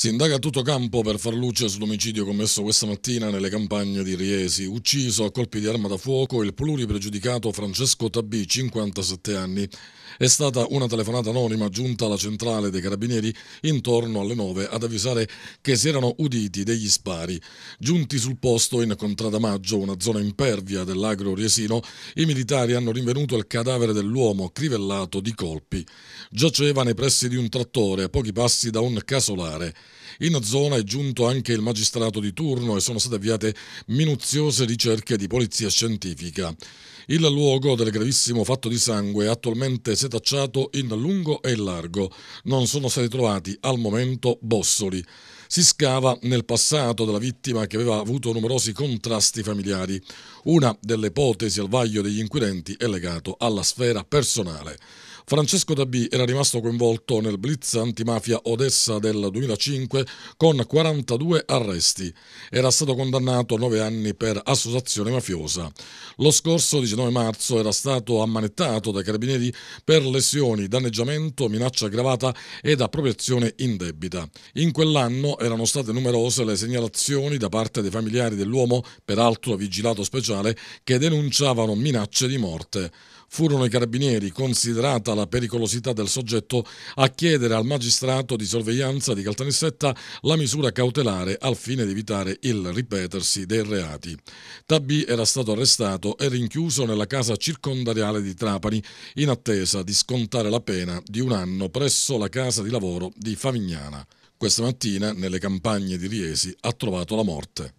Si indaga a tutto campo per far luce sull'omicidio commesso questa mattina nelle campagne di Riesi. Ucciso a colpi di arma da fuoco il pluripregiudicato Francesco Tabì, 57 anni. È stata una telefonata anonima giunta alla centrale dei carabinieri intorno alle 9 ad avvisare che si erano uditi degli spari. Giunti sul posto in Contrada Maggio, una zona impervia dell'agro riesino, i militari hanno rinvenuto il cadavere dell'uomo crivellato di colpi. Giaceva nei pressi di un trattore a pochi passi da un casolare. In zona è giunto anche il magistrato di turno e sono state avviate minuziose ricerche di polizia scientifica. Il luogo del gravissimo fatto di sangue è attualmente setacciato in lungo e in largo. Non sono stati trovati al momento bossoli. Si scava nel passato della vittima che aveva avuto numerosi contrasti familiari. Una delle ipotesi al vaglio degli inquirenti è legata alla sfera personale. Francesco Dabì era rimasto coinvolto nel blitz antimafia Odessa del 2005 con 42 arresti. Era stato condannato a 9 anni per associazione mafiosa. Lo scorso 19 marzo era stato ammanettato dai carabinieri per lesioni, danneggiamento, minaccia aggravata ed appropriazione indebita. In quell'anno erano state numerose le segnalazioni da parte dei familiari dell'uomo, peraltro vigilato speciale, che denunciavano minacce di morte. Furono i carabinieri, considerata la pericolosità del soggetto, a chiedere al magistrato di sorveglianza di Caltanissetta la misura cautelare al fine di evitare il ripetersi dei reati. Tabì era stato arrestato e rinchiuso nella casa circondariale di Trapani in attesa di scontare la pena di un anno presso la casa di lavoro di Favignana. Questa mattina, nelle campagne di Riesi, ha trovato la morte.